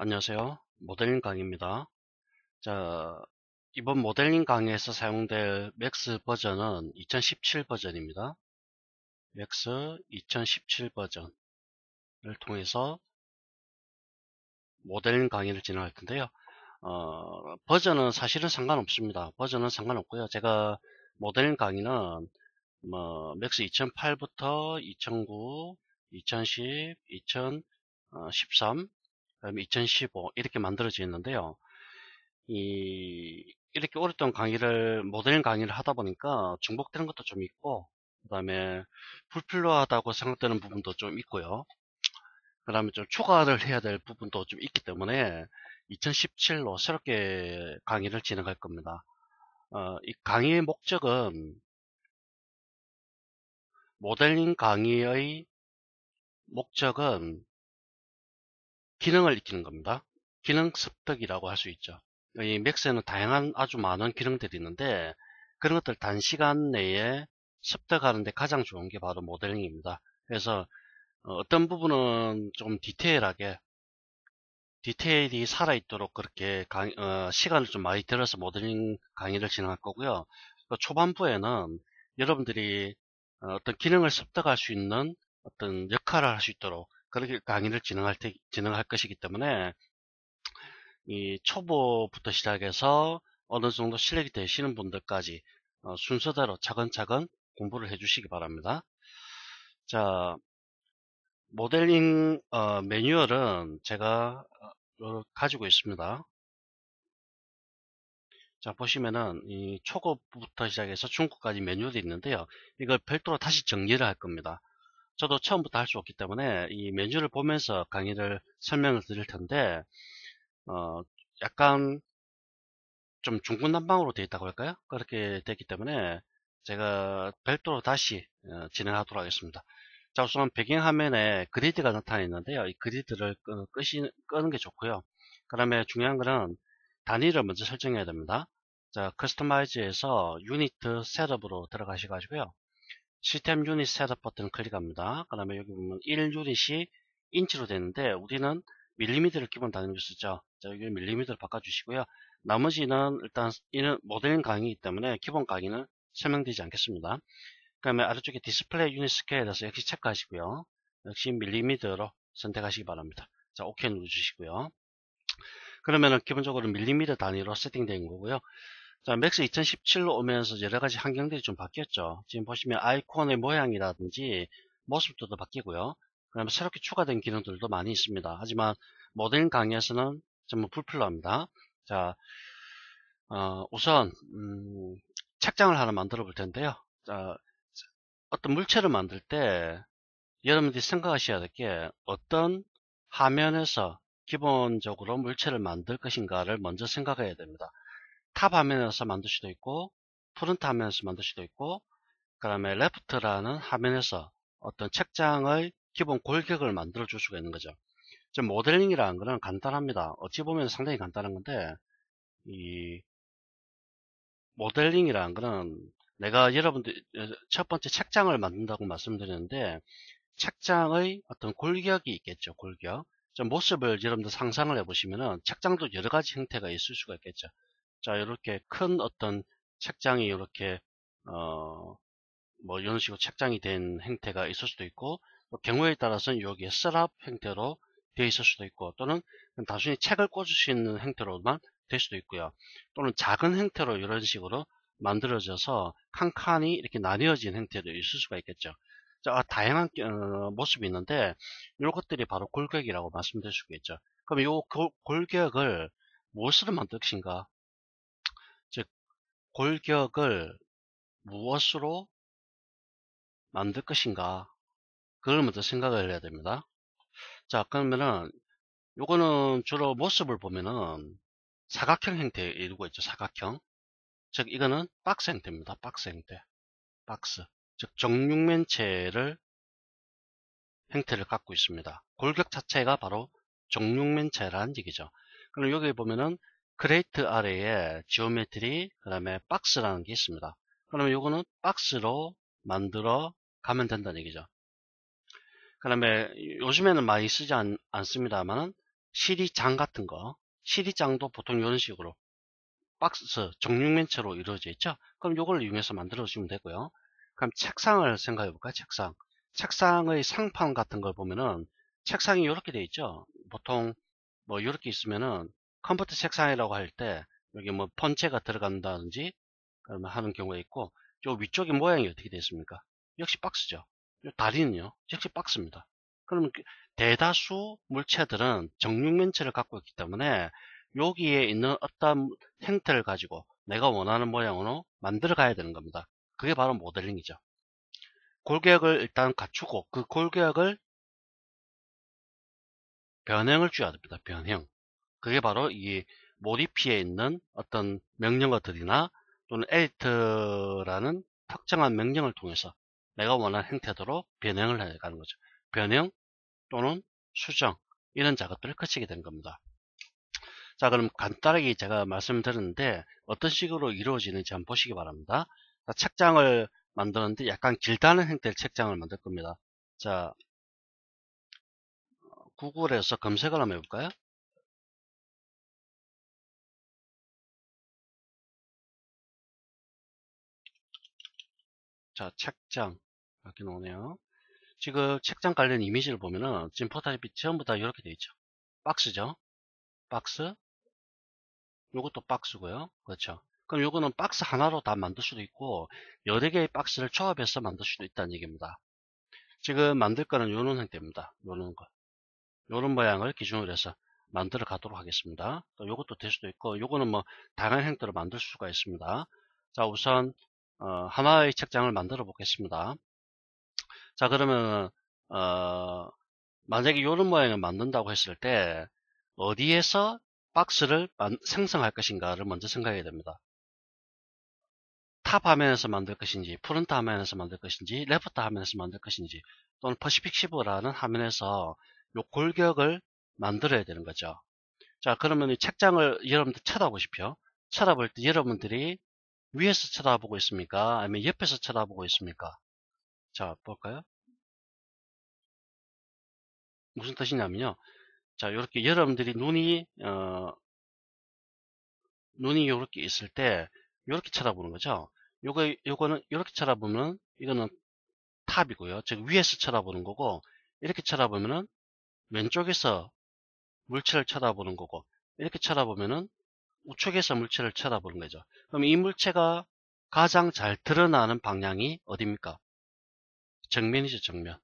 안녕하세요. 모델링 강의입니다. 자, 이번 모델링 강의에서 사용될 맥스 버전은 2017 버전입니다. 맥스 2017 버전을 통해서 모델링 강의를 진행할 텐데요. 어, 버전은 사실은 상관없습니다. 버전은 상관없고요. 제가 모델링 강의는 뭐 맥스 2008부터 2009, 2010, 2013 그다음에 2015 이렇게 만들어져 있는데요. 이 이렇게 오랫동안 강의를 모델링 강의를 하다 보니까 중복되는 것도 좀 있고 그다음에 불필요하다고 생각되는 부분도 좀 있고요. 그다음에 좀 추가를 해야 될 부분도 좀 있기 때문에 2017로 새롭게 강의를 진행할 겁니다. 어, 이 강의의 목적은 모델링 강의의 목적은 기능을 익히는 겁니다. 기능 습득이라고 할 수 있죠. 이 맥스에는 다양한 아주 많은 기능들이 있는데 그런 것들 단시간 내에 습득하는데 가장 좋은 게 바로 모델링입니다. 그래서 어, 어떤 부분은 좀 디테일하게 디테일이 살아있도록 그렇게 강 어, 시간을 좀 많이 들어서 모델링 강의를 진행할 거고요. 초반부에는 여러분들이 어, 어떤 기능을 습득할 수 있는 어떤 역할을 할 수 있도록 그렇게 강의를 진행할, 때, 진행할 것이기 때문에 이 초보부터 시작해서 어느 정도 실력이 되시는 분들까지 어, 순서대로 차근차근 공부를 해주시기 바랍니다. 자, 모델링 어, 매뉴얼은 제가 어, 어, 가지고 있습니다. 자 보시면은 이 초급부터 시작해서 중급까지 매뉴얼이 있는데요. 이걸 별도로 다시 정리를 할 겁니다. 저도 처음부터 할 수 없기 때문에 이 메뉴를 보면서 강의를 설명을 드릴 텐데 어, 약간 좀 중구난방으로 되어 있다고 할까요? 그렇게 되기 때문에 제가 별도로 다시 어, 진행하도록 하겠습니다. 자 우선 배경화면에 그리드가 나타나 있는데요. 이 그리드를 끄시, 끄는 게 좋고요. 그 다음에 중요한 거는 단위를 먼저 설정해야 됩니다. 자, 커스터마이즈에서 유니트 셋업으로 들어가셔가지고요. 시스템 유닛 셋업 버튼 을 클릭합니다. 그 다음에 여기 보면 1 유닛이 인치로 되는데 우리는 밀리미터를 기본 단위로 쓰죠. 자, 여기 밀리미터를 바꿔주시고요. 나머지는 일단 이는 모델링 강의이기 때문에 기본 강의는 설명되지 않겠습니다. 그 다음에 아래쪽에 디스플레이 유닛 스케일에 대해서 역시 체크하시고요. 역시 밀리미터로 선택하시기 바랍니다. 자, OK 러주시고요 그러면은 기본적으로 밀리미터 단위로 세팅된 거고요. 자, 맥스 2017로 오면서 여러 가지 환경들이 좀 바뀌었죠. 지금 보시면 아이콘의 모양이라든지 모습들도 바뀌고요. 그다음에 새롭게 추가된 기능들도 많이 있습니다. 하지만 모든 강의에서는 전부 불필요합니다. 자, 어, 우선 음, 책장을 하나 만들어 볼 텐데요. 자, 어떤 물체를 만들 때 여러분들이 생각하셔야 될 게 어떤 화면에서 기본적으로 물체를 만들 것인가를 먼저 생각해야 됩니다. 탑 화면에서 만들 수도 있고 프론트 화면에서 만들 수도 있고 그 다음에 레프트라는 화면에서 어떤 책장의 기본 골격을 만들어 줄 수가 있는 거죠 좀 모델링이라는 거는 간단합니다 어찌 보면 상당히 간단한 건데 이 모델링이라는 거는 내가 여러분들 어, 첫 번째 책장을 만든다고 말씀드렸는데 책장의 어떤 골격이 있겠죠 골격 모습을 여러분들 상상을 해보시면은 책장도 여러 가지 형태가 있을 수가 있겠죠 자, 이렇게 큰 어떤 책장이 이렇게 어, 뭐 이런 식으로 책장이 된 행태가 있을 수도 있고 경우에 따라서는 여기에 서랍 형태로 되어 있을 수도 있고 또는 단순히 책을 꽂을 수 있는 형태로만 될 수도 있고요. 또는 작은 형태로 이런 식으로 만들어져서 칸칸이 이렇게 나뉘어진 형태도 있을 수가 있겠죠. 자, 아, 다양한 어, 모습이 있는데 이것들이 런 바로 골격이라고 말씀드릴 수 있겠죠. 그럼 이 골격을 무엇으로 만들 것인가? 골격을 무엇으로 만들 것인가 그걸 먼저 생각을 해야 됩니다 자 그러면은 요거는 주로 모습을 보면은 사각형 형태에 이루고 있죠 사각형 즉 이거는 박스 형태입니다 박스 형태 박스 즉 정육면체를 형태를 갖고 있습니다 골격 자체가 바로 정육면체라는 얘기죠 그럼 여기 보면은 크레이트 아래에 지오메트리 그 다음에 박스라는 게 있습니다. 그러면 요거는 박스로 만들어 가면 된다는 얘기죠. 그 다음에 요즘에는 많이 쓰지 않, 습니다만 CD장 같은 거 CD장도 보통 이런 식으로 박스 정육면체로 이루어져 있죠. 그럼 요걸 이용해서 만들어 주면 되고요. 그럼 책상을 생각해 볼까요? 책상. 책상의 상판 같은 걸 보면은 책상이 이렇게 돼 있죠. 보통 뭐 이렇게 있으면은 컴포트 색상이라고 할 때 여기 뭐 펀체가 들어간다든지 그러면 하는 경우가 있고 저 위쪽의 모양이 어떻게 되어 있습니까? 역시 박스죠. 다리는요. 역시 박스입니다. 그러면 그 대다수 물체들은 정육면체를 갖고 있기 때문에 여기에 있는 어떤 형태를 가지고 내가 원하는 모양으로 만들어 가야 되는 겁니다. 그게 바로 모델링이죠. 골격을 일단 갖추고 그 골격을 변형을 줘야 됩니다. 변형. 그게 바로 이몰입피에 있는 어떤 명령어들이나 또는 에 d i 라는 특정한 명령을 통해서 내가 원하는 형태대로 변형을 해가는 거죠. 변형 또는 수정 이런 작업들을 거치게 된 겁니다. 자 그럼 간단하게 제가 말씀드렸는데 어떤 식으로 이루어지는지 한번 보시기 바랍니다. 자, 책장을 만드는데 약간 길다는 형태의 책장을 만들 겁니다. 자 구글에서 검색을 한번 해볼까요? 자, 책장. 이렇게 나오네요. 지금 그 책장 관련 이미지를 보면은 지금 포토샵이 전부 다 이렇게 되어 있죠. 박스죠. 박스. 요것도 박스고요. 그렇죠. 그럼 요거는 박스 하나로 다 만들 수도 있고 여러 개의 박스를 조합해서 만들 수도 있다는 얘기입니다. 지금 만들 거는 요런 형태입니다. 요런 거. 요런 모양을 기준으로 해서 만들어 가도록 하겠습니다. 요것도 될 수도 있고 요거는 뭐 다양한 형태로 만들 수가 있습니다. 자 우선 어, 하나의 책장을 만들어 보겠습니다. 자 그러면 어, 만약에 이런 모양을 만든다고 했을 때 어디에서 박스를 생성할 것인가를 먼저 생각해야 됩니다. 탑 화면에서 만들 것인지, 프론트 화면에서 만들 것인지, 레프트 화면에서 만들 것인지, 또는 퍼시픽 시브라는 화면에서 요 골격을 만들어야 되는 거죠. 자, 그러면 이 책장을 여러분들 쳐다보십시오. 쳐다볼 때 여러분들이 위에서 쳐다보고 있습니까? 아니면 옆에서 쳐다보고 있습니까? 자, 볼까요? 무슨 뜻이냐면요. 자, 이렇게 여러분들이 눈이 어, 눈이 요렇게 있을 때요렇게 쳐다보는 거죠. 요거 요거는 요렇게 쳐다보면 이거는 탑이고요. 즉 위에서 쳐다보는 거고 이렇게 쳐다보면은 왼쪽에서 물체를 쳐다보는 거고 이렇게 쳐다보면은 우측에서 물체를 쳐다보는 거죠. 그럼 이 물체가 가장 잘 드러나는 방향이 어디입니까? 정면이죠, 정면.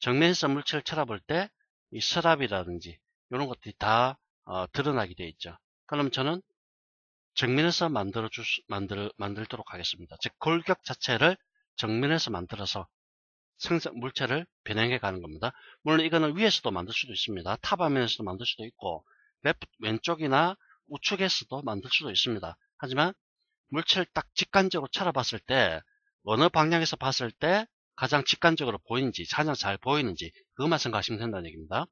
정면에서 물체를 쳐다볼 때 이 서랍이라든지 이런 것들이 다 어, 드러나게 되어 있죠. 그럼 저는 정면에서 만들어 주 만들 만들도록 하겠습니다. 즉 골격 자체를 정면에서 만들어서 생산 물체를 변형해 가는 겁니다. 물론 이거는 위에서도 만들 수도 있습니다. 탑화면에서도 만들 수도 있고 왼쪽이나 우측에서도 만들 수도 있습니다. 하지만 물체를 딱 직관적으로 쳐다봤을 때 어느 방향에서 봤을 때 가장 직관적으로 보이는지 가장 잘 보이는지 그것만 생각하시면 된다는 얘기입니다.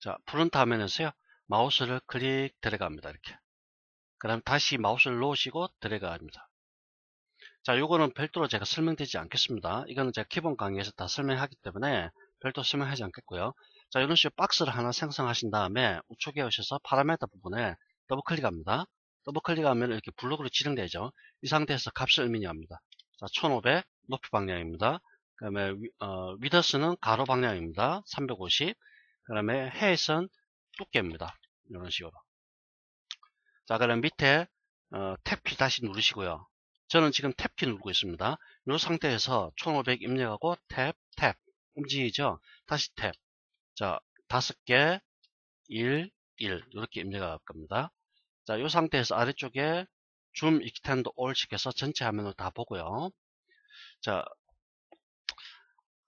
자, 프론트 화면에서요. 마우스를 클릭 들어갑니다. 이렇게. 그 다음 다시 마우스를 놓으시고 들어갑니다. 자, 이거는 별도로 제가 설명되지 않겠습니다. 이거는 제가 기본 강의에서 다 설명하기 때문에 별도 설명하지 않겠고요. 자, 이런 식으로 박스를 하나 생성하신 다음에 우측에 오셔서 파라메터 부분에 더블 클릭합니다. 더블 클릭하면 이렇게 블록으로 지정되죠. 이 상태에서 값을 의미합니다. 자, 1500 높이 방향입니다. 그 다음에 어, 위더스는 가로 방향입니다. 350. 그 다음에 헤이스 두께입니다. 이런 식으로. 자, 그럼 밑에 어, 탭키 다시 누르시고요. 저는 지금 탭키 누르고 있습니다. 이 상태에서 1500 입력하고 탭, 탭 움직이죠. 다시 탭. 자, 다섯 개, 1, 1. 이렇게 입력할 겁니다. 자, 이 상태에서 아래쪽에 줌 익스텐드 올 시켜서 전체 화면을 다 보고요. 자,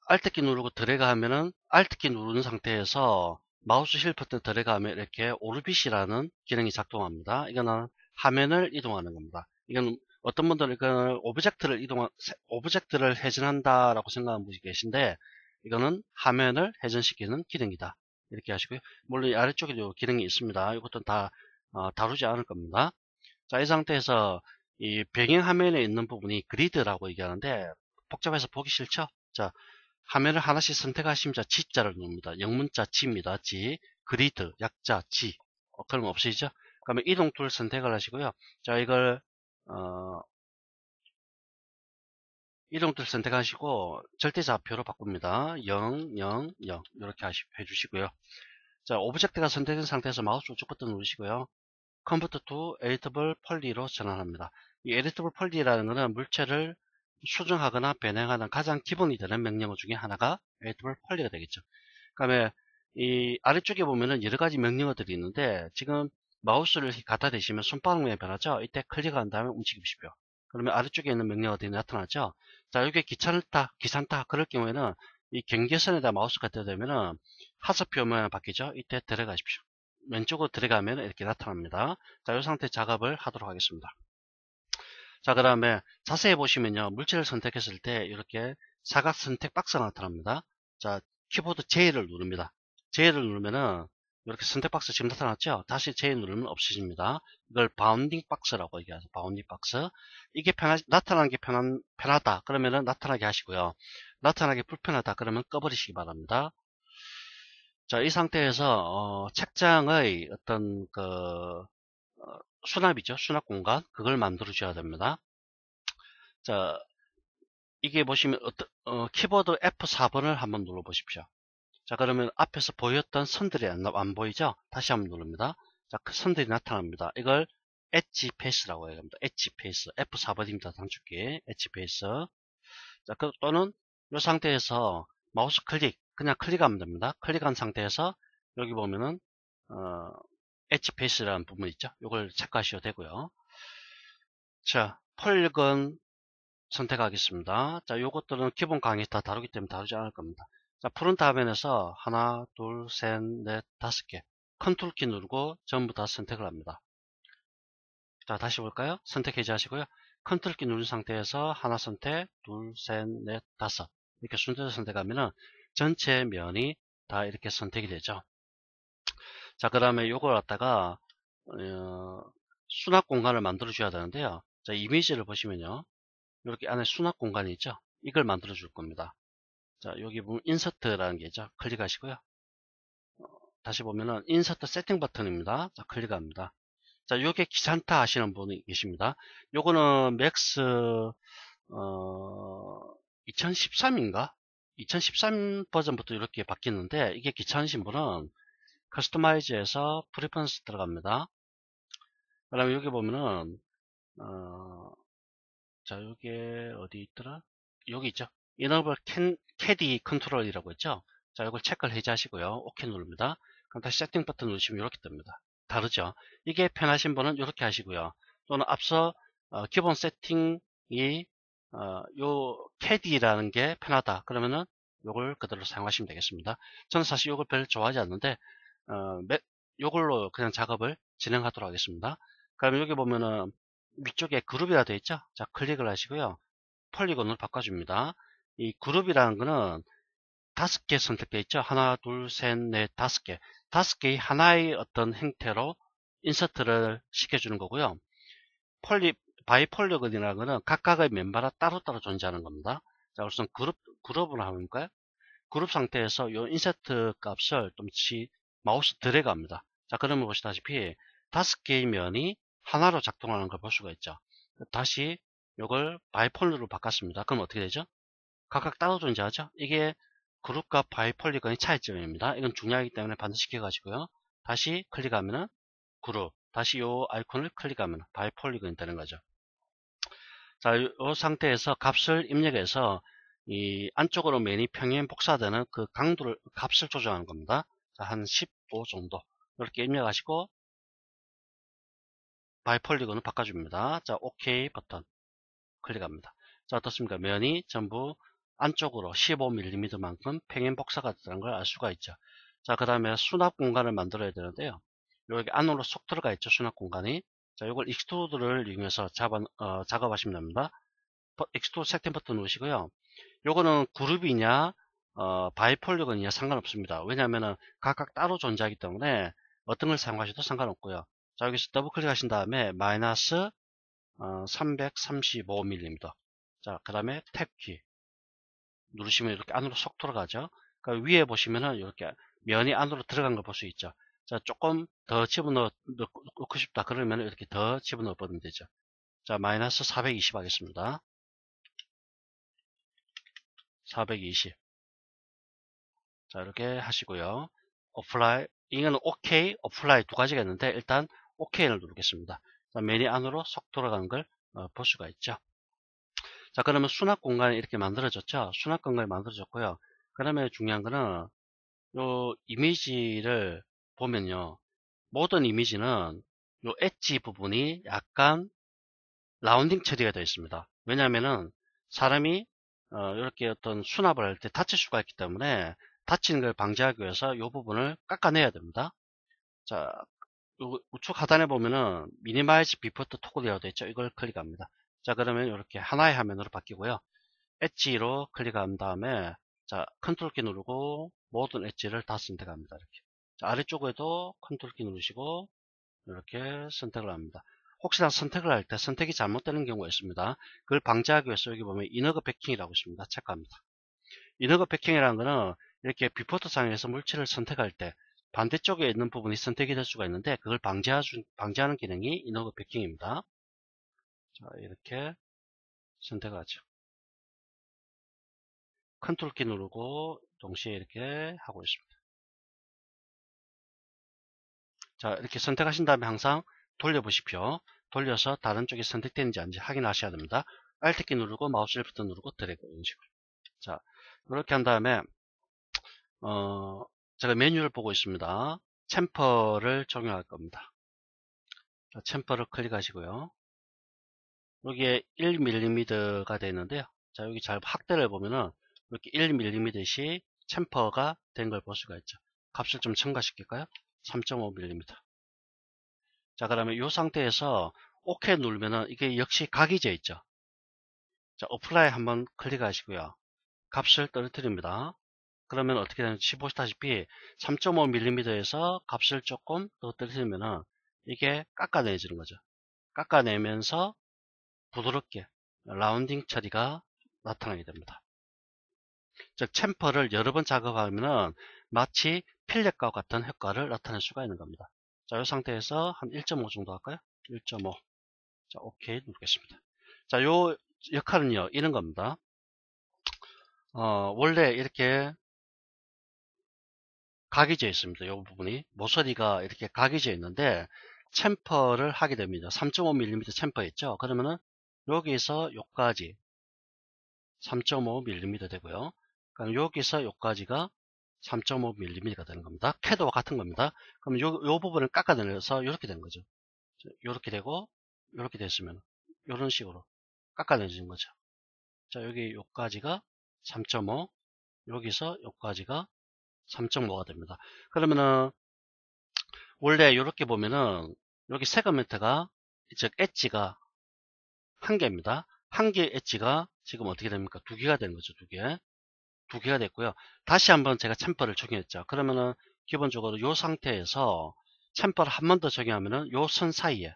알트키 누르고 드래그 하면은 알트키 누르는 상태에서 마우스 쉘프트 드래그하면 이렇게 오르빗이라는 기능이 작동합니다. 이거는 화면을 이동하는 겁니다. 이건 어떤 분들은 이거는 오브젝트를 이동한 오브젝트를 회전한다라고 생각하는 분이 계신데 이거는 화면을 회전시키는 기능이다. 이렇게 하시고요. 물론 아래쪽에도 기능이 있습니다. 이것도 다 어, 다루지 않을 겁니다. 자, 이 상태에서 이 배경 화면에 있는 부분이 그리드라고 얘기하는데 복잡해서 보기 싫죠? 자, 화면을 하나씩 선택하시면 자, G자를 누릅니다. 영문자 G입니다. G. 그리드, 약자 G. 어, 그럼 없으시죠? 그러면 이동 툴 선택을 하시고요. 자, 이걸 어, 이름들 선택하시고 절대좌표로 바꿉니다. 0, 0, 0 이렇게 해주시고요. 자, 오브젝트가 선택된 상태에서 마우스 우측 버튼 누르시고요. 컴퓨터 투 에디터블 폴리로 전환합니다. 이 에디터블 폴리라는 것은 물체를 수정하거나 변형하는 가장 기본이 되는 명령어 중에 하나가 에디터블 폴리가 되겠죠. 그 다음에 이 아래쪽에 보면은 여러 가지 명령어들이 있는데 지금 마우스를 갖다 대시면 손바닥 모이 변하죠. 이때 클릭한 다음에 움직이십시오. 그러면 아래쪽에 있는 명령어들이 나타나죠. 자, 여이 기차를 타, 기산 타, 그럴 경우에는 이 경계선에다 마우스가 떠어가면은하수표 모양 바뀌죠? 이때 들어가십시오. 왼쪽으로 들어가면 이렇게 나타납니다. 자, 이 상태 작업을 하도록 하겠습니다. 자, 그 다음에 자세히 보시면요. 물체를 선택했을 때 이렇게 사각 선택 박스가 나타납니다. 자, 키보드 J를 누릅니다. J를 누르면은 이렇게 선택 박스 지금 나타났죠? 다시 J 누르면 없어집니다. 이걸 바운딩 박스라고 얘기하죠. 바운딩 박스. 이게 편하, 나타나는 게 편한, 편하다. 그러면은 나타나게 하시고요. 나타나게 불편하다. 그러면 꺼버리시기 바랍니다. 자, 이 상태에서, 어, 책장의 어떤 그, 어, 수납이죠. 수납 공간. 그걸 만들어 줘야 됩니다. 자, 이게 보시면, 어떤, 어, 키보드 F4번을 한번 눌러 보십시오. 자 그러면 앞에서 보였던 선들이 안, 안 보이죠? 다시 한번 누릅니다. 자그 선들이 나타납니다. 이걸 엣지 페이스라고 해야 합니다. 엣지 페이스 F4번입니다. 단축키 엣지 페이스 자 그, 또는 이 상태에서 마우스 클릭 그냥 클릭하면 됩니다. 클릭한 상태에서 여기 보면은 어, 엣지 페이스라는 부분 있죠? 이걸 체크하셔도 되고요. 자 폴건 선택하겠습니다. 자, 요것들은 기본 강의 다 다루기 때문에 다루지 않을 겁니다. 자, 프론트 화면에서 하나, 둘, 셋, 넷, 다섯 개. 컨트롤 키 누르고 전부 다 선택을 합니다. 자, 다시 볼까요? 선택 해제하시고요. 컨트롤 키 누른 상태에서 하나 선택, 둘, 셋, 넷, 다섯. 이렇게 순서대로 선택하면은 전체 면이 다 이렇게 선택이 되죠. 자, 그 다음에 요걸 갖다가, 어, 수납 공간을 만들어 줘야 되는데요. 자, 이미지를 보시면요. 이렇게 안에 수납 공간이 있죠. 이걸 만들어 줄 겁니다. 자, 여기 보면 뭐 인서트라는 게 있죠. 클릭하시고요. 다시 보면은 인서트 세팅 버튼입니다. 자, 클릭합니다. 자, 요게 귀찮다 하시는 분이 계십니다. 요거는 맥스 어, 2013인가? 2013 버전부터 이렇게 바뀌는데 이게 귀찮으신 분은 커스터마이즈에서 프리퍼런스 들어갑니다. 그 다음에 여기 보면은 어, 자, 요게 어디 있더라? 여기 있죠. 인너블 캔, 캐디 컨트롤이라고 했죠. 자, 이걸 체크를 해제하시고요. OK 누릅니다. 그럼 다시 세팅 버튼 누르시면 이렇게 뜹니다. 다르죠. 이게 편하신 분은 이렇게 하시고요. 또는 앞서 어, 기본 세팅이 어, 요 캐디라는 게 편하다. 그러면은 요걸 그대로 사용하시면 되겠습니다. 저는 사실 요걸 별 좋아하지 않는데 어, 요걸로 그냥 작업을 진행하도록 하겠습니다. 그럼 여기 보면은 위쪽에 그룹이라 되어 있죠? 자 클릭을 하시고요. 폴리곤을 바꿔줍니다. 이 그룹이라는 거는 다섯 개 선택되어 있죠. 하나, 둘, 셋, 넷, 다섯 개. 다섯 개의 하나의 어떤 형태로 인서트를 시켜주는 거고요. 폴리, 바이 폴리건이라는 거는 각각의 멤버가 따로따로 존재하는 겁니다. 자, 우선 그룹, 그룹을 하니까요. 그룹 상태에서 이 인서트 값을 좀 지, 마우스 드래그합니다. 자, 그러면 보시다시피 다섯 개의 면이 하나로 작동하는 걸 볼 수가 있죠. 다시 이걸 바이폴리로 바꿨습니다. 그럼 어떻게 되죠? 각각 따로 존재하죠. 이게 그룹과 바이 폴리건의 차이점입니다. 이건 중요하기 때문에 반드시 기억하시고요. 다시 클릭하면은 그룹, 다시 이 아이콘을 클릭하면 바이 폴리건이 되는 거죠. 자, 이 상태에서 값을 입력해서 이 안쪽으로 면이 평행 복사되는 그 강도를 값을 조정하는 겁니다. 자, 한 15 정도 이렇게 입력하시고 바이 폴리건을 바꿔줍니다. 자, OK 버튼 클릭합니다. 자, 어떻습니까? 면이 전부 안쪽으로 15mm만큼 평행 복사가 되는걸 알 수가 있죠. 자, 그 다음에 수납 공간을 만들어야 되는데요. 여기 안으로 쏙 들어가 있죠. 수납 공간이. 자, 이걸 익스트로드를 이용해서 잡아, 어, 작업하시면 됩니다. 익스트로드 섹팅 버튼 누르시고요. 요거는 그룹이냐, 어, 바이폴리건이냐 상관없습니다. 왜냐하면 각각 따로 존재하기 때문에 어떤 걸 사용하셔도 상관없고요. 자, 여기서 더블 클릭하신 다음에 마이너스 어, 335mm. 자, 그 다음에 탭키. 누르시면 이렇게 안으로 쏙 들어가죠. 그러니까 위에 보시면은 이렇게 면이 안으로 들어간 걸 볼 수 있죠. 자, 조금 더 집어넣고 싶다. 그러면 이렇게 더 집어넣어 버리면 되죠. 자, 마이너스 420 하겠습니다. 420. 자, 이렇게 하시고요. a p 라 l 이건 OK, a p 라 l 두 가지가 있는데, 일단 OK를 누르겠습니다. 자, 메뉴 안으로 쏙 돌아가는 걸볼 어, 수가 있죠. 자 그러면 수납 공간이 이렇게 만들어졌죠 수납 공간이 만들어졌고요 그 다음에 중요한 거는 요 이미지를 보면요 모든 이미지는 요 엣지 부분이 약간 라운딩 처리가 되어 있습니다 왜냐하면은 사람이 어, 이렇게 어떤 수납을 할 때 다칠 수가 있기 때문에 다치는 걸 방지하기 위해서 이 부분을 깎아내야 됩니다. 자, 우측 하단에 보면은 미니마이즈 비포트 토글이 되어 있죠. 이걸 클릭합니다. 자 그러면 이렇게 하나의 화면으로 바뀌고요. 엣지로 클릭한 다음에 자 컨트롤 키 누르고 모든 엣지를 다 선택합니다. 이렇게 자, 아래쪽에도 컨트롤 키 누르시고 이렇게 선택을 합니다. 혹시나 선택을 할 때 선택이 잘못되는 경우가 있습니다. 그걸 방지하기 위해서 여기 보면 인어그 패킹이라고 있습니다. 체크합니다. 인어그 패킹이라는 거는 이렇게 비포트 상에서 물체를 선택할 때 반대쪽에 있는 부분이 선택이 될 수가 있는데 그걸 방지하, 방지하는 기능이 인어그 패킹입니다. 자, 이렇게 선택하죠. 컨트롤 키 누르고 동시에 이렇게 하고 있습니다. 자, 이렇게 선택하신 다음에 항상 돌려보십시오. 돌려서 다른 쪽이 선택되는지 아닌지 확인하셔야 됩니다. Alt 키 누르고 마우스 리프트 누르고 드래그 이런 식으로. 자, 이렇게 한 다음에 어, 제가 메뉴를 보고 있습니다. 챔퍼를 적용할 겁니다. 챔퍼를 클릭하시고요. 여기에 1mm가 되는데요. 자, 여기 잘 확대를 보면은 이렇게 1mm씩 챔퍼가 된 걸 볼 수가 있죠. 값을 좀 첨가시킬까요? 3.5mm. 자, 그러면 이 상태에서 OK 누르면은 이게 역시 각이져 있죠. 자, 어플라이 한번 클릭하시고요. 값을 떨어뜨립니다. 그러면 어떻게 되는지 보시다시피 3.5mm에서 값을 조금 더 떨어뜨리면은 이게 깎아내지는 거죠. 깎아내면서 부드럽게 라운딩 처리가 나타나게 됩니다. 즉 챔퍼를 여러 번 작업하면 마치 필렛과 같은 효과를 나타낼 수가 있는 겁니다. 자, 이 상태에서 한 1.5 정도 할까요? 1.5. 자, 오케이 누르겠습니다. 자, 요 역할은요, 이런 겁니다. 어, 원래 이렇게 각이 져 있습니다. 요 부분이. 모서리가 이렇게 각이 져 있는데, 챔퍼를 하게 됩니다. 3.5mm 챔퍼 있죠? 그러면은 여기서 요까지 3.5mm 되고요. 그러 여기서 요까지가 3.5mm가 되는 겁니다. 캐드와 같은 겁니다. 그럼 요, 요 부분을 깎아내려서 이렇게 된 거죠. 이렇게 되고 이렇게 됐으면 이런 식으로 깎아내지는 거죠. 자 여기 요까지가 3.5 여기서 요까지가 3.5가 됩니다. 그러면은 원래 이렇게 보면은 여기 세그멘트가 즉 엣지가 한 개입니다. 한 개의 엣지가 지금 어떻게 됩니까? 두 개가 된 거죠. 두 개. 두 개가 됐고요. 다시 한번 제가 챔퍼를 적용했죠. 그러면은 기본적으로 요 상태에서 챔퍼를 한 번 더 적용하면은 요 선 사이에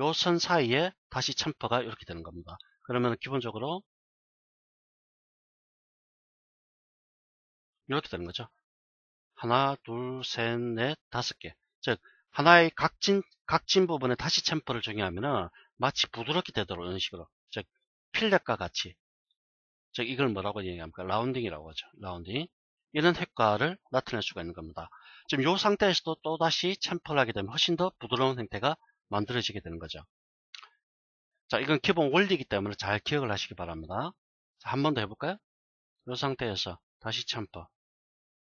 요 선 사이에 다시 챔퍼가 이렇게 되는 겁니다. 그러면 은 기본적으로 이렇게 되는 거죠. 하나, 둘, 셋, 넷, 다섯 개. 즉 하나의 각진 각진 부분에 다시 챔퍼를 적용하면은 마치 부드럽게 되도록 이런 식으로 즉 필렛과 같이 즉 이걸 뭐라고 얘기합니까? 라운딩이라고 하죠. 라운딩 이런 효과를 나타낼 수가 있는 겁니다. 지금 이 상태에서도 또다시 챔퍼를 하게 되면 훨씬 더 부드러운 형태가 만들어지게 되는 거죠. 자, 이건 기본 원리이기 때문에 잘 기억을 하시기 바랍니다. 한 번 더 해볼까요? 이 상태에서 다시 챔퍼.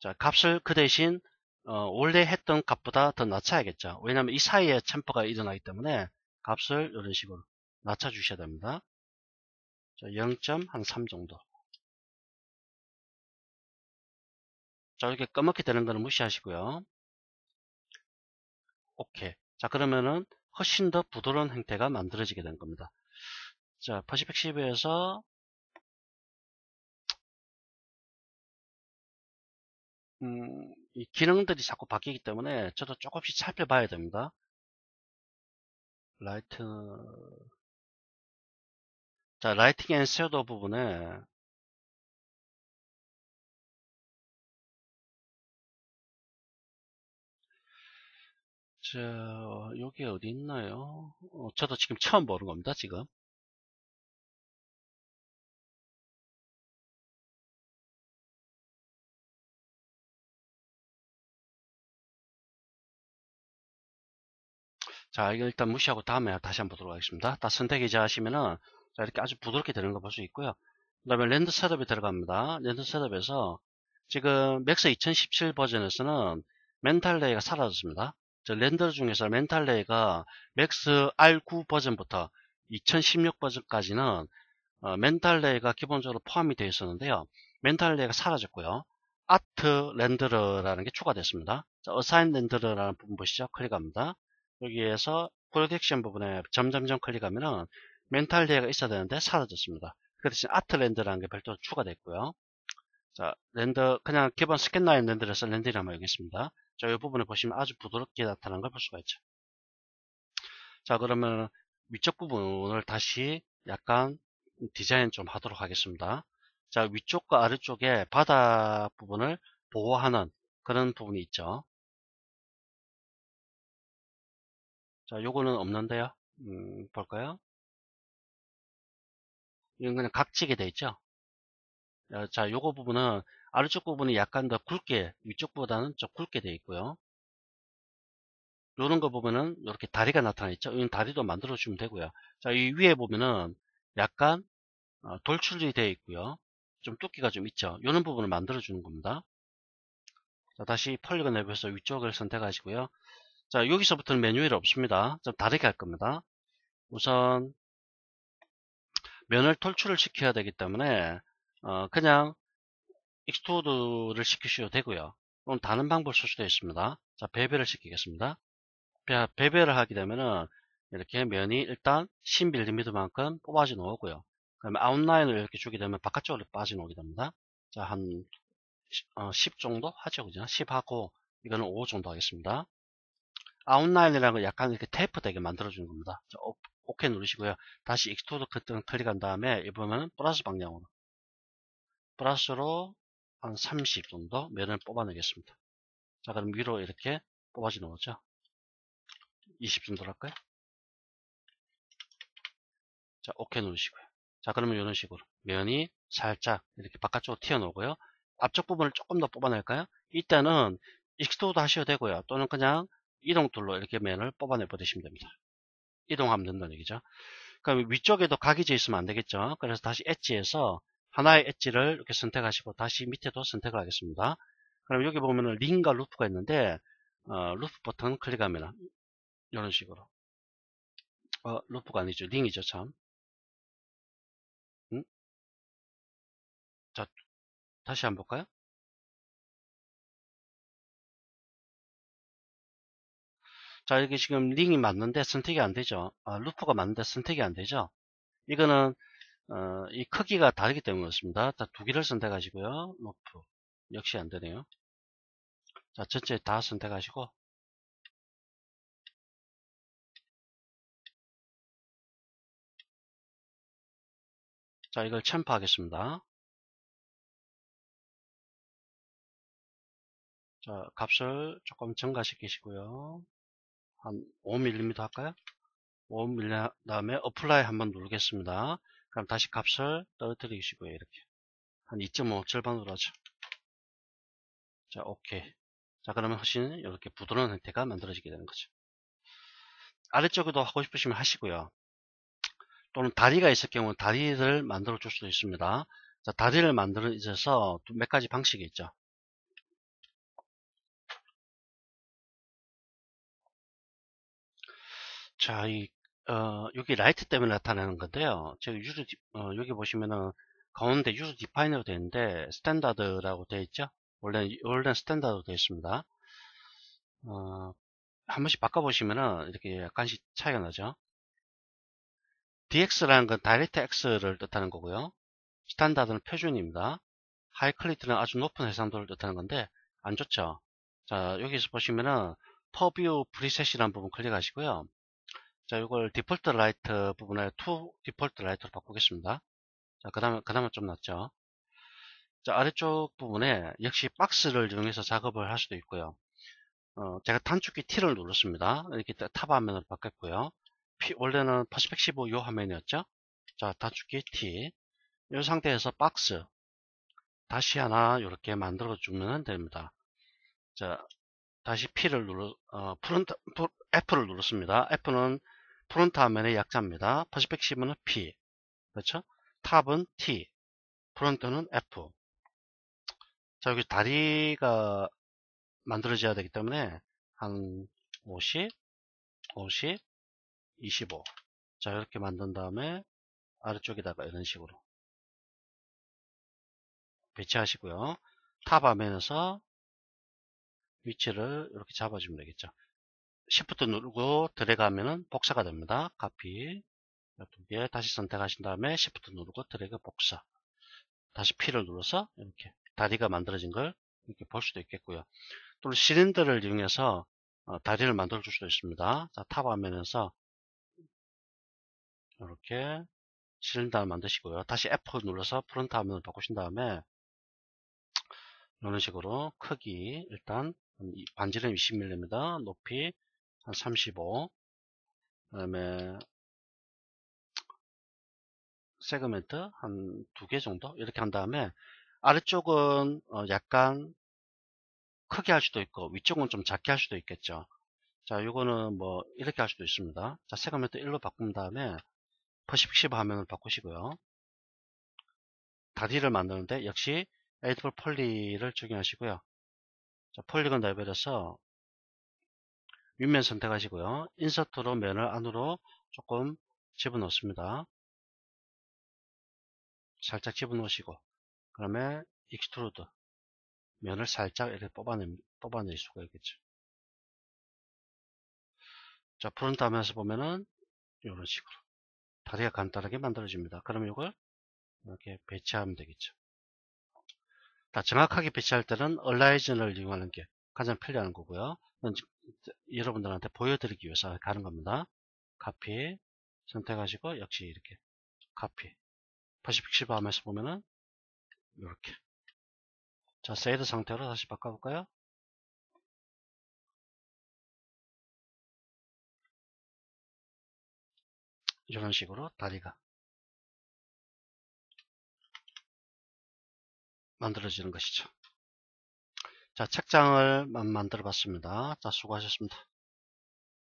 자, 값을 그 대신 어, 원래 했던 값보다 더 낮춰야겠죠. 왜냐하면 이 사이에 챔퍼가 일어나기 때문에 값을 이런 식으로 낮춰 주셔야 됩니다. 0.3 정도. 자, 이렇게 까맣게 되는 거는 무시하시고요. 오케이. 자, 그러면은 훨씬 더 부드러운 형태가 만들어지게 된 겁니다. 자, 80-110에서 음, 이 기능들이 자꾸 바뀌기 때문에 저도 조금씩 살펴봐야 됩니다. 라이트 자 라이팅 앤 섀도우 부분에 자 여기 어디 있나요? 어, 저도 지금 처음 보는 겁니다 지금 자, 이거 일단 무시하고 다음에 다시 한번 보도록 하겠습니다. 다 선택 이자 하시면은 자, 이렇게 아주 부드럽게 되는 거 볼 수 있고요. 그 다음에 랜드 셋업에 들어갑니다. 랜드 셋업에서 지금 맥스 2017 버전에서는 멘탈 레이가 사라졌습니다. 랜더 중에서 멘탈 레이가 맥스 R9 버전부터 2016 버전까지는 어, 멘탈 레이가 기본적으로 포함이 되어 있었는데요. 멘탈 레이가 사라졌고요. 아트 렌더러라는 게 추가됐습니다. 어사인 렌더러라는 부분 보시죠. 클릭합니다. 여기에서 프로딕션 부분에 점점점 클릭하면은 멘탈 대회가 있어야 되는데 사라졌습니다. 그 대신 아트랜드라는 게 별도로 추가됐고요. 자, 렌더 그냥 기본 스캔라인 렌더에서 렌더이라면 여기 있습니다. 자, 이 부분을 보시면 아주 부드럽게 나타나는 걸볼 수가 있죠. 자, 그러면 위쪽 부분을 다시 약간 디자인 좀 하도록 하겠습니다. 자, 위쪽과 아래쪽에 바닥 부분을 보호하는 그런 부분이 있죠. 자, 요거는 없는데요. 음, 볼까요? 이건 그냥 각지게 돼 있죠. 어, 자, 요거 부분은 아래쪽 부분이 약간 더 굵게 위쪽보다는 좀 굵게 돼 있고요. 요런 거 보면은 이렇게 다리가 나타나 있죠. 이건 다리도 만들어 주면 되고요. 자, 이 위에 보면은 약간 어, 돌출이 돼 있고요. 좀 두께가 좀 있죠. 요런 부분을 만들어 주는 겁니다. 자, 다시 폴리건 앱에서 위쪽을 선택하시고요. 자 여기서부터는 메뉴일 없습니다. 좀 다르게 할 겁니다. 우선 면을 톨출을 시켜야 되기 때문에 어, 그냥 익스토루드를 시키셔도 되고요. 그럼 다른 방법 쓸 수도 있습니다. 자 배배를 시키겠습니다. 배, 배배를 하게 되면은 이렇게 면이 일단 10mm만큼 뽑아져 나오고요. 그다음에 아웃라인을 이렇게 주게 되면 바깥쪽으로 빠져나오게 됩니다. 자, 한, 10, 어, 정도 하죠, 그죠? 10하고, 이거는 5 정도 하겠습니다. 아웃라인이라는 약간 이렇게 테이프 되게 만들어주는 겁니다. 자, 오케이 누르시고요. 다시 익스트루드 커튼 클릭한 다음에 이번에는 플러스 방향으로 플러스로 한 30 정도 면을 뽑아내겠습니다. 자 그럼 위로 이렇게 뽑아주는 거죠. 20 정도로 할까요? 자 오케이 누르시고요. 자 그러면 이런 식으로 면이 살짝 이렇게 바깥쪽으로 튀어나오고요. 앞쪽 부분을 조금 더 뽑아낼까요? 이때는 익스토루드 하셔도 되고요. 또는 그냥 이동 툴로 이렇게 맨을 뽑아내 버리시면 됩니다. 이동하면 된다는 얘기죠. 그럼 위쪽에도 각이져 있으면 안 되겠죠. 그래서 다시 엣지에서 하나의 엣지를 이렇게 선택하시고 다시 밑에도 선택을 하겠습니다. 그럼 여기 보면은 링과 루프가 있는데 어, 루프 버튼 클릭하면 이런 식으로 어, 루프가 아니죠. 링이죠, 참. 음? 자, 다시 한번 볼까요? 자 여기 지금 링이 맞는데 선택이 안 되죠 아, 루프가 맞는데 선택이 안 되죠 이거는 어, 이 크기가 다르기 때문에 그렇습니다 자, 두 개를 선택하시고요 루프 역시 안 되네요 자 전체 다 선택하시고 자 이걸 챔프하겠습니다 자 값을 조금 증가시키시고요 한 5mm 할까요? 5mm 다음에 어플라이 한번 누르겠습니다. 그럼 다시 값을 떨어뜨리시고요. 이렇게 한 2.5 절반으로 하죠. 자, 오케이. 자, 그러면 훨씬 이렇게 부드러운 형태가 만들어지게 되는 거죠. 아래쪽에도 하고 싶으시면 하시고요. 또는 다리가 있을 경우 다리를 만들어 줄 수도 있습니다. 자, 다리를 만들어 있어서 몇 가지 방식이 있죠. 자, 이, 어, 여기 라이트 때문에 나타나는 건데요. 제가 유즈, 어, 여기 보시면은 가운데 유즈 디파인으로 되는데 스탠다드라고 되어 있죠. 원래 원래 스탠다드로 되어 있습니다. 어, 한 번씩 바꿔보시면은 이렇게 약간씩 차이가 나죠. DX라는 건 다이렉트 X를 뜻하는 거고요. 스탠다드는 표준입니다. 하이 클리트는 아주 높은 해상도를 뜻하는 건데 안 좋죠. 자 여기서 보시면은 퍼뷰 프리셋이라는 부분 클릭하시고요. 자, 이걸 디폴트 라이트 부분에 투 디폴트 라이트로 바꾸겠습니다. 자, 그 다음에, 그 다음에 좀 낫죠. 자, 아래쪽 부분에 역시 박스를 이용해서 작업을 할 수도 있고요. 어, 제가 단축키 T를 눌렀습니다. 이렇게 탑 화면으로 바뀌었고요. 피, 원래는 퍼스펙티브 요 화면이었죠. 자, 단축키 T. 이 상태에서 박스. 다시 하나 이렇게 만들어 주면 됩니다. 자, 다시 P를 눌러, 어, 프론트, F를 눌렀습니다. F는 프론트 화면의 약자입니다. 퍼스펙티브는 P, 그렇죠? 탑은 T, 프론트는 F. 자, 여기 다리가 만들어져야 되기 때문에 한 50, 50, 25. 자, 이렇게 만든 다음에 아래쪽에다가 이런 식으로 배치하시고요. 탑 화면에서 위치를 이렇게 잡아주면 되겠죠. Shift 누르고 드래그하면 복사가 됩니다. 카피 두개 다시 선택하신 다음에 Shift 누르고 드래그 복사 다시 P를 눌러서 이렇게 다리가 만들어진 걸 이렇게 볼 수도 있겠고요. 또 시린더를 이용해서 어, 다리를 만들어 줄 수도 있습니다. 자, 탑 화면에서 이렇게 시린더를 만드시고요. 다시 F 눌러서 프론트 화면을 바꾸신 다음에 이런 식으로 크기 일단 반지름 20mm, 높이 35 그다음에 세그멘트 한 두 개 정도 이렇게 한 다음에 아래쪽은 어, 약간 크게 할 수도 있고 위쪽은 좀 작게 할 수도 있겠죠 자 요거는 뭐 이렇게 할 수도 있습니다 자 세그멘트 1로 바꾼 다음에 퍼시픽시브 화면을 바꾸시고요 다리를 만드는데 역시 에이트볼 폴리를 적용하시고요 자 폴리건 레벨에서 윗면 선택하시고요. 인서트로 면을 안으로 조금 집어넣습니다. 살짝 집어넣으시고 그 다음에 익스트루드 면을 살짝 이렇게 뽑아내 뽑아낼 수가 있겠죠. 자, 프론트 화면에서 보면은 이런 식으로 다리가 간단하게 만들어집니다. 그럼 이걸 이렇게 배치하면 되겠죠. 다 정확하게 배치할 때는 얼라이즌을 이용하는 게 가장 편리한 거고요. 여러분들한테 보여드리기 위해서 가는 겁니다. 카피 선택하시고 역시 이렇게 카피 8 0픽시바 하면서 보면은 이렇게 자 세이드 상태로 다시 바꿔볼까요? 이런 식으로 다리가 만들어지는 것이죠. 자, 책장을 만들어 봤습니다. 자, 수고하셨습니다.